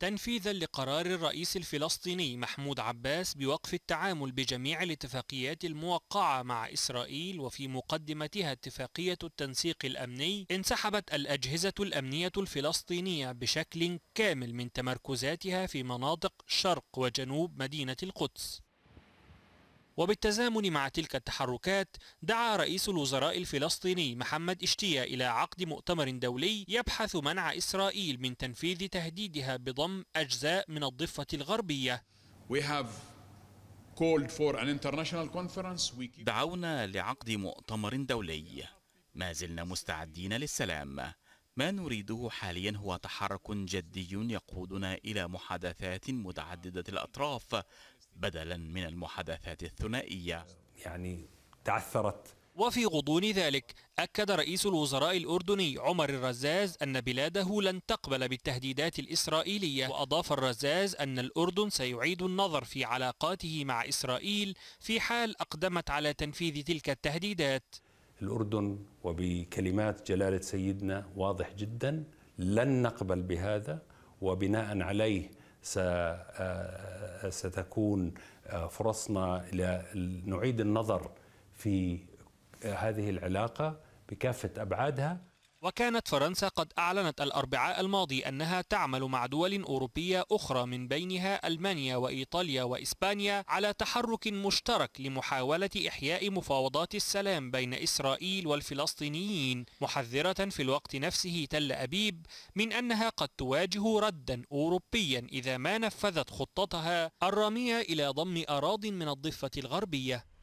تنفيذا لقرار الرئيس الفلسطيني محمود عباس بوقف التعامل بجميع الاتفاقيات الموقعة مع إسرائيل وفي مقدمتها اتفاقية التنسيق الأمني انسحبت الأجهزة الأمنية الفلسطينية بشكل كامل من تمركزاتها في مناطق شرق وجنوب مدينة القدس وبالتزامن مع تلك التحركات دعا رئيس الوزراء الفلسطيني محمد اشتيا إلى عقد مؤتمر دولي يبحث منع إسرائيل من تنفيذ تهديدها بضم أجزاء من الضفة الغربية دعونا لعقد مؤتمر دولي ما زلنا مستعدين للسلام ما نريده حاليا هو تحرك جدي يقودنا إلى محادثات متعددة الأطراف بدلا من المحادثات الثنائية يعني تعثرت وفي غضون ذلك أكد رئيس الوزراء الأردني عمر الرزاز أن بلاده لن تقبل بالتهديدات الإسرائيلية وأضاف الرزاز أن الأردن سيعيد النظر في علاقاته مع إسرائيل في حال أقدمت على تنفيذ تلك التهديدات الأردن وبكلمات جلالة سيدنا واضح جدا لن نقبل بهذا وبناء عليه ستكون فرصنا لنعيد النظر في هذه العلاقه بكافه ابعادها وكانت فرنسا قد أعلنت الأربعاء الماضي أنها تعمل مع دول أوروبية أخرى من بينها ألمانيا وإيطاليا وإسبانيا على تحرك مشترك لمحاولة إحياء مفاوضات السلام بين إسرائيل والفلسطينيين محذرة في الوقت نفسه تل أبيب من أنها قد تواجه ردا أوروبيا إذا ما نفذت خطتها الرامية إلى ضم أراض من الضفة الغربية